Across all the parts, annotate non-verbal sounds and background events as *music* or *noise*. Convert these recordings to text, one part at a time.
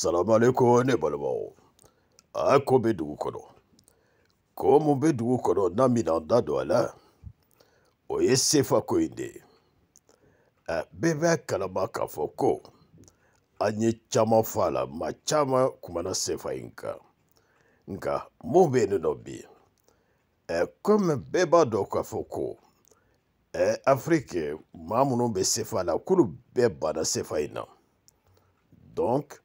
salamu alaikum ne balimaw a ah, ko bɛ dugu kɔnɔ ko mun bɛ dugu kɔnɔ n'a mina da don a la o ye sefa ko in de ye ah, a bɛɛ b'a kalama k'a fɔ ko an ye caman fɔ a la maa caman kumana sefa in kan nka mun bɛ yen nɔ bi ɛ komi bɛɛ b'a dɔn k'a fɔ ko ɛ eh, afiriki maa minnu bɛ sefa la k'olu bɛɛ banna sefa in na donc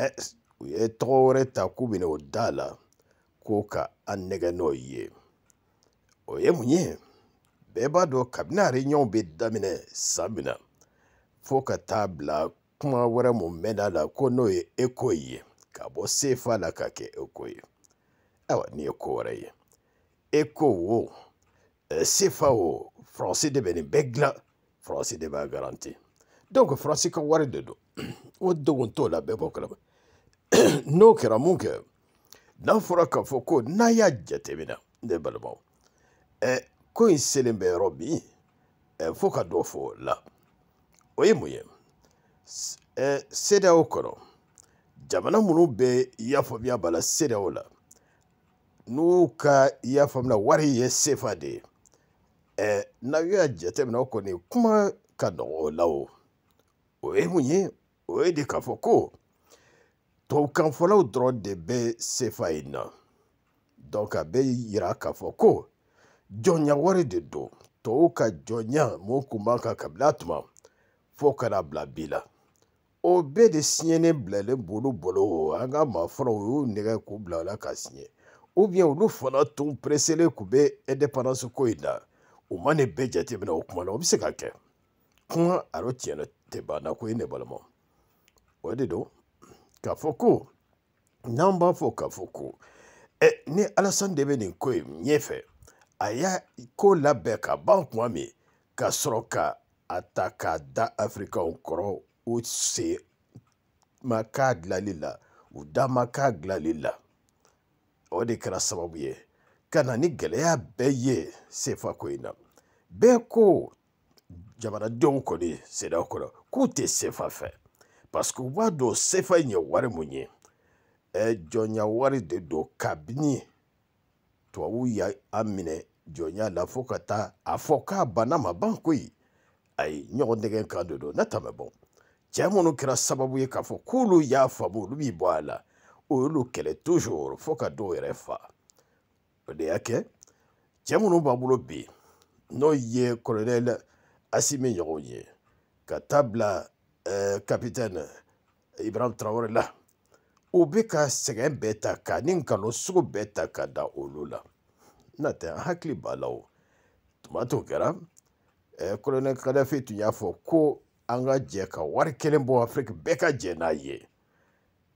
E, ouye eto ore ta koubine ou dala kou ka annege nouye. Ouye mounye, beba do kabina rinyon bi damine sabina. Fou ka tabla kouman were moun mena la kou nouye ekoye. Kabo sefa la kake ekoye. Ewa, ni yo kouwareye. Eko wou, e sefa wou, fransi debe ni begla, fransi debe a garanti. Donk fransi ka ware de do. Ou *clears throat* do goun to la bebo kalabou. *clears throat* n'o kɛra mun kɛ n'a fɔra k'a fɔ ko n'a y'a jateminɛ ne balimaw ɛ e, ko in selen bɛ yɔrɔ min ɛ e, fo ka dɔ fɔ o la o ye mun ye ɛ e, sedaw kɔnɔ jamana minnu bɛ yafaamuya b'a la sedaw la n'u ka yafaamuya wari ye sefa de ye ɛ n'a y'a jateminɛ o kɔni kuma ka nɔgɔ o la o o ye mun ye o ye de k'a fɔ ko. tubabukanfɔlaw dɔrɔn de bɛ sefa in na donc a bɛ yira k'a fɔ ko jɔnya wari de don tɔw ka jɔnya mun kun b'an kan kabila tuma fo ka na bila bi la o bɛɛ de siɲɛnen bilalen b'olu bolo an ka maa fɔlɔ u y'u nɛgɛ k'u bila o la ka siɲɛ ubiyɛn olu fana tun pereselen kun bɛ independance ko in na u ma nin bɛɛ jateminɛ o kuma na o bɛ se ka kɛ kuma aro tiɲɛ tɛ banna ko ye ne balimaw o de don kafoko n'an b'a fɔ k'a fɔ ko ɛ e, ni alasan de bɛ nin ko ye ɲɛfɛ a y'a ko labɛn ka ban tuma min ka sɔrɔ ka a ta k'a da afirikaw kɔrɔ u se ma k'a dilali la u da ma k'a dilali la o de kɛra sababu ye ka na ni gɛlɛya bɛɛ ye sefa ko in na bɛɛ ko jamanadenw kɔni sedaw kɔnɔ k'u tɛ sefa fɛ paseke u b'a dɔn sefa in ye wari mun ye ɛ jɔnya wari de don kabini tubabu y'a minɛ jɔnya la fo ka taa a fɔ k'a banna ma ban koyi ayi ɲɔgɔn nɛgɛ kan de don ne ta mɛ bɔn cɛ minnu kɛra sababu ye k'a fɔ k'olu y'a faamu olu b'i bɔ a la o y'olu kɛlɛ toujours fo ka dɔw yɛrɛ fa o de y'a kɛ cɛ minnu b'a bolo bi n'o ye kɔlɔnɛli asimi ɲɔgɔnw ye ka taa bila Euh, capitaine ibrahim traore la u bɛ ka sɛgɛn bɛɛ ta ka ni nkalon sugu bɛɛ ta ka da olu la n'a tɛ an hakili b'a la o tuma t'o kɛra kolonɛl euh, kadafi tun y'a fɔ ko an ka jɛ ka wari kelen bɔ afiriki bɛɛ ka jɛ n'a ye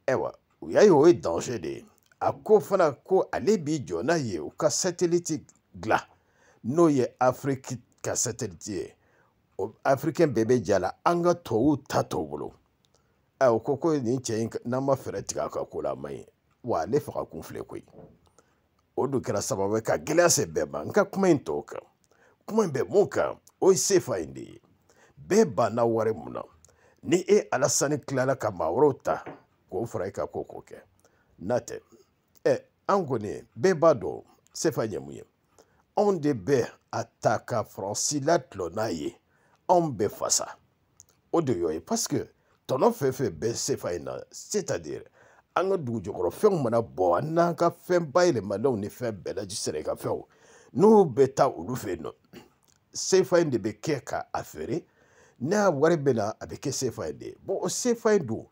eh ayiwa u y'a ye o ye danger de ye a ko fana ko ale b'i jɔ n'a ye u ka satellite dilan n'o ye afiriki ka satellite ye afirikɛn bɛɛ bɛ ja la an ka tubabuw ta t'o bolo o ko ko nin cɛ in n'an ma fɛɛrɛ tigɛ a ka ko la a man ɲi wa ale faga kun filɛ koyi o dun kɛra sababu ye ka gɛlɛya se bɛɛ ma n ka kuma in tɔw kan kuma in bɛ mun kan o ye sefa in de ye bɛɛ banna wari mun na ni e alasani tilala ka maa wɛrɛw ta k'o fara i e ka ko k'o kɛ n'a tɛ ɛ an kɔni bɛɛ b'a dɔn sefa ye mun ye anw de bɛ a ta ka faransi latilɔ n'a ye anw bɛ fasa o de y'o ye paske tɔnɔ fɛn fɛn bɛ sefa in na se ta de yɛrɛ an ka dugu jɔkɔrɔfɛnw mana bɔ an n'an ka fɛn bayɛlɛmalenw ni fɛn bɛɛ laji sɛnɛkafɛnw n'u bɛ taa olu fɛ yen nɔ sefa in de bɛ kɛ ka a feere n'a wari bɛ na a bɛ kɛ sefa in de ye bɔn o sefa in don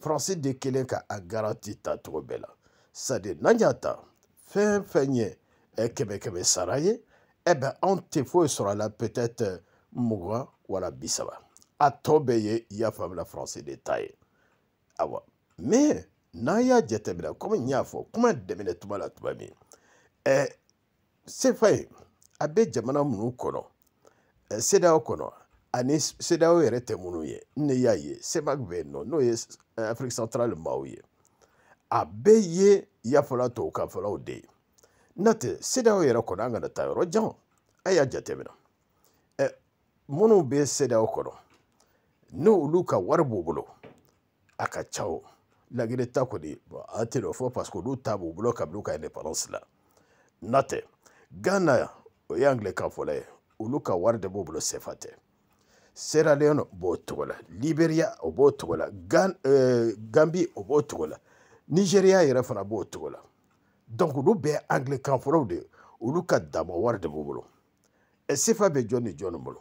faransi de kelen ka a garanti ta cogo bɛɛ la sadi n'an y'a ta fɛn fɛn ye kɛmɛ kɛmɛ sara ye eh ben, on te faut sur la peut-être euh, mouga wala bi a tɔ bɛɛ ye i y'a faamula faransi de ta ye awa mɛ n'an y'a jateminɛ komi n y'a fɔ kuma dɛmɛnɛ tuma la tuma min ɛ sefa ye a bɛ jamana minnu kɔnɔ ɛ sedaw kɔnɔ ani sedaw yɛrɛ tɛ minnu ye n ne y'a ye semak bɛ yen nɔ n'o ye afiriki santarali maaw ye a bɛɛ ye yafɔla tubabukanfɔlaw de ye n'o tɛ sedaw yɛrɛ kɔnɔ an kana taa yɔrɔ jan a y'a jateminɛ minnu bɛ sedaw kɔnɔ n'olu ka wari b'u bolo a ka ca o lagine ta kɔni an tɛ n'o fɔ parce que olu ta b'u bolo kabini u ka indépendance la n'o tɛ ghana o ye angilekan fɔla ye olu ka wari de b'u bolo sefa tɛ sierra leone b'o cogo la liberia o b'o cogo la Gan, euh, gambi o b'o cogo la nigeria yɛrɛ fana b'o cogo la donc olu bɛɛ angilekan fɔlaw de olu ka dama wari de b'u bolo ɛ sefa bɛ jɔn ni jɔn bolo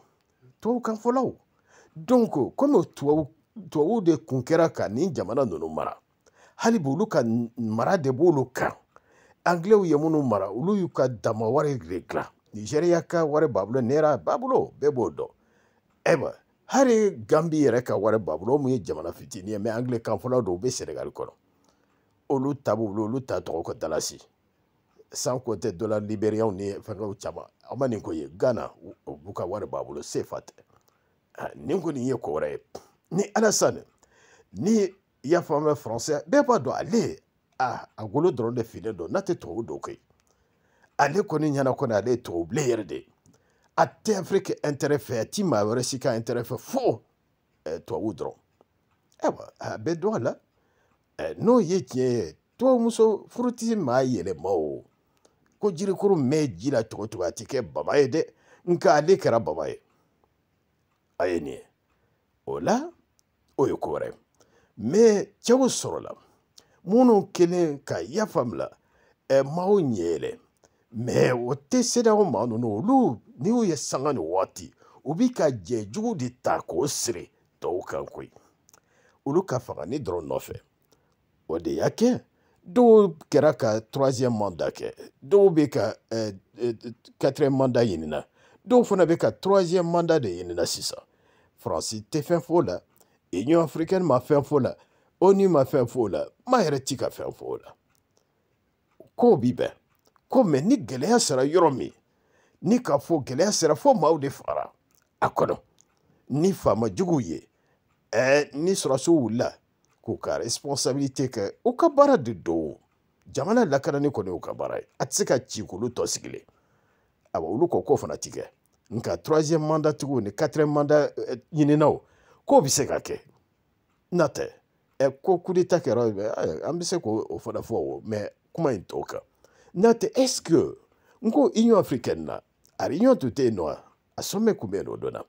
tubabukan fɔlaw donc komi tubabu tubabuw de kun kɛra ka nin jamana ninnu mara hali bi olu ka mara de b'olu kan angilɛw ye minnu mara olu y'u ka dama wari de dilan nigeriya ka wari b'a bolo naira b'a bolo bɛɛ b'o dɔn ayiwa eh hali gambi yɛrɛ ka wari b'a bolo o mun ye jamana fitinin ye mɛ angilɛ kan fɔlaw don u bɛ sɛnɛgali kɔnɔ olu ta b'u bolo olu ta tɔgɔ ko dalasi sans compter dollar libérien ni fɛngɛw caman a ma nin ko ye Ghana buka wani babulu sefat nin ah, kɔni ye ko wɛrɛ ye ni ala ni y'a fɔ an bɛ faransɛ bɛɛ b'a dɔn ale a ah, a golo dɔrɔn de finen don n'a tɛ tubabu dɔw kɛ ale kɔni ɲɛna kɔni ale ye tubabu bilen yɛrɛ de a tɛ afiriki intérêt fɛ a ti maa wɛrɛ si ka intérêt fɛ fo eh, tubabu dɔrɔn ayiwa eh, a bɛ dɔn a la eh, n'o ye tiɲɛ ye tubabuso furu ti maa yɛlɛma o ko jirikuru mɛn ji la cogo cogo a ti kɛ bama ye dɛ nka ale kɛra baba ye a ye nin ye o la o ye ko wɛrɛ ye mɛ cɛw sɔrɔla minnu kelen ka yafa bila ɛ maaw ɲɛɛlɛ mɛ o tɛ sedaw maa ninnu olu n'i y'u ye sanga ni waati u bi ka jɛ jugu de ta k'o siri tɔw kan koyi olu ka faga ni dɔrɔn nɔfɛ o de y'a kɛ dɔw kɛra ka troisième mandat kɛ dɔw bɛ ka quatrième mandat ɲinina dɔw fana bɛ ka troisième mandat de ɲinina sisan faransi tɛ fɛn fɔ o la union africaine ma fɛn fɔ o la onu ma fɛn fɔ o la ma yɛrɛ ti ka fɛn fɔ o la kow bi bɛn ko mɛ ni gɛlɛya sera yɔrɔ min ni k'a fɔ gɛlɛya sera fo maaw de fagara a kɔnɔ ni faama juguw ye ɛɛ ni sɔrɔsiw wulila k'u ka responsabilité kɛ u ka baara de don jamana lakanani kɔni y'u ka baara ye a tɛ se ka ci k'olu tɔ sigilen awa olu kɔ k'o fana ti kɛ nka troisième mandat tigiw ni quatrième mandat ɲininaw eh, eh, k'o bɛ se ka kɛ n'a tɛ eh, ɛ ko coup d'état kɛra an bɛ se k'o fana fɔ o mais kuma in t'o kan n'a tɛ est ce que n ko union africaine na a réunion tun tɛ yen nɔ a sommet tun bɛ yen nɔ dɔ na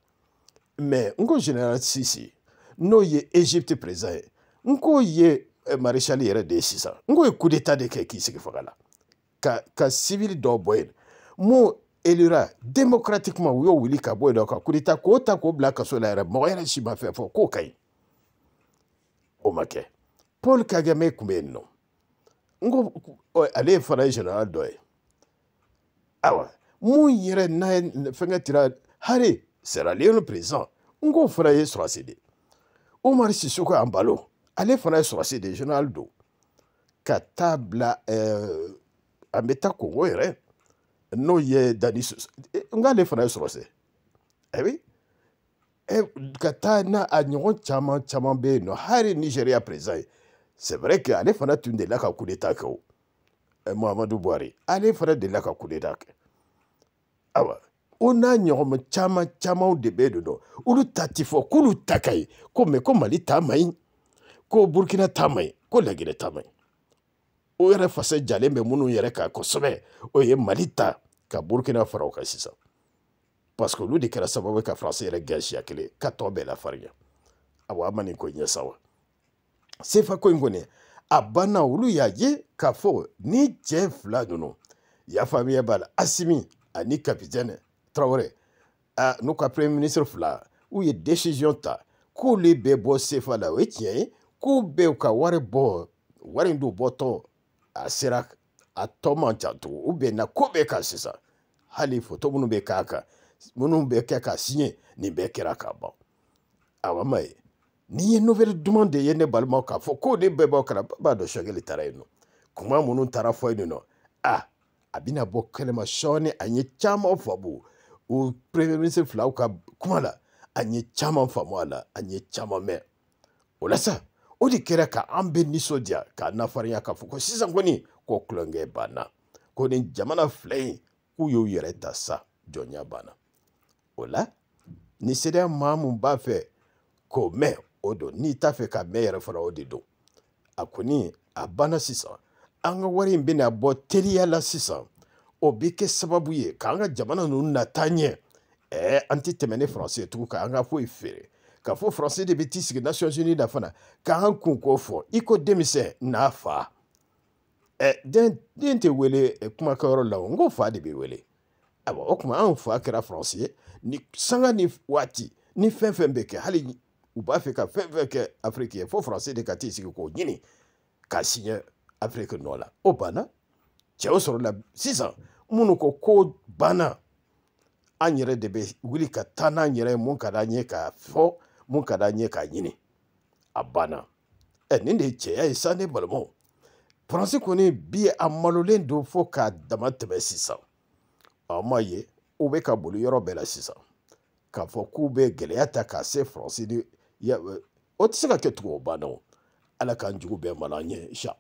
mais n ko général sisi n'o ye égypte président ye n k'o ye maréchal yɛrɛ de ye sisan n k'o ye coup d'état de kɛ k'i sigi fanga la ka ka civil dɔw bɔ yen mun élira démocratiquement u y'o wuli ka bɔ yen nɔ ka kudeta k'o ta k'o bila kaso la yɛrɛ mɔgɔ yɛrɛ si ma fɛn fɔ k'o ka ɲi o ma kɛ paul kagame tun bɛ yen nɔ n ko ale fana ye général dɔ ye awa ah mun yɛrɛ n'a ye fɛngɛ tira hali sera leone président n k'o fana ye sɔrɔsi de umar sisoko an balo ale fana ye sɔrɔsi de général don ka taa bila ɛɛ euh, an bɛ taa kongo yɛrɛ n'o ye dadi e, n k'ale fana ye sɔrɔ se ayi eh eh, ka taa n'a a ɲɔgɔn caman caman bɛ yen nɔ hali nigeriya perezan ye c'est vrai que ale fana tun delila ka coup d'état kɛ o eh, muhamadu buhari ale fana delila ka coup d'état kɛ awa o n'a ɲɔgɔn caman camanw de bɛ yen nɔ olu ta ti fɔ k'olu ta ka ɲi ko mɛ ko mali ta man ɲi ko burukina ta man ɲi ko laginɛ ta man ɲi o yɛrɛ fasa jalen bɛ minnu yɛrɛ kan kosɛbɛ o ye mali ta ka burukina fara o sisan parce que olu de kɛra sababu ka faransi yɛrɛ gan siya kelen ka tɔ bɛɛ awa ko ɲɛ sefa ko abana kɔni a banna olu y'a ye k'a fɔ ni cɛ fila ninnu y'a faamuya b'a la asimi ani kapitɛni tarawele a n'u ka premier ministre fila u ye décision ta k'olu be bɔ sefa la o ye tiɲɛ ye k'u bɛ u ka wari bɔ wari bɔtɔ a sera a tɔ ko bɛɛ kan sisan hali foto minnu bɛ k'a kan minnu bɛ kɛ ka siɲɛ nin bɛɛ kɛra ka ban a ma ye ni ye nouvelle duman de ye ne balimaw k'a fɔ k'o de bɛɛ b'aw kala b'a dɔn sɔgɛli taara yen nɔ kuma minnu taara fɔ yen nɔ a a bɛna bɔ kɛlɛma sɔɔni a ye caman faamu o premier ministre filaw ka kuma la a ye caman faamu a la a ye caman mɛn o la sa o de kɛra ka an bɛɛ nisɔndiya k'a nafarinya k'a fɔ ko sisan kɔni ko tulonkɛ banna ko nin jamana fila in k'u y'u yɛrɛ ta sa jɔnya banna o la ni seereya maa mun b'a fɛ k'o mɛn o don n'i t'a fɛ ka mɛn yɛrɛ fana o de don a kɔni a banna sisan an ka wari in bɛna bɔ teliya la sisan o bɛ kɛ sababu ye k'an ka jamana ninnu nata ɲɛ ɛɛ an tɛ tɛmɛ ni faransi ye tugun k'an ka foyi feere k'a fɔ faransi de bɛ t'i sigi nations unies la fana k'an kun k'o fɔ i ko denmisɛn n'a fa den tɛ wele kumakɛyɔrɔ la o n ko fa de bɛ wele ayiwa o tuma anw fa kɛra faransi ye ni sanga ni waati ni fɛn fɛn bɛ kɛ hali u b'a fɛ ka fɛn fɛn kɛ afiriki ye fo faransi de ka t'i sigi k'o ɲini k'a siɲɛ afiriki nɔ la o banna cɛw sɔrɔla sisan minnu ko ko banna an yɛrɛ de bɛ wuli ka taa n'an yɛrɛ ye mun ka d'an ye k'a fɔ mun ka d'an ye k'a ɲini a banna ɛ nin de ye cɛya ye sa ne balimaw Faransi kɔni bi a malolen don fo k'a dama tɛmɛ sisan a ma ye u bɛ ka boli yɔrɔ bɛɛ la sisan k'a fɔ k'u bɛ gɛlɛya ta k'a se Faransi de o tɛ se ka kɛ tugun o banna o Ala k'an jugu bɛɛ malo an ye insha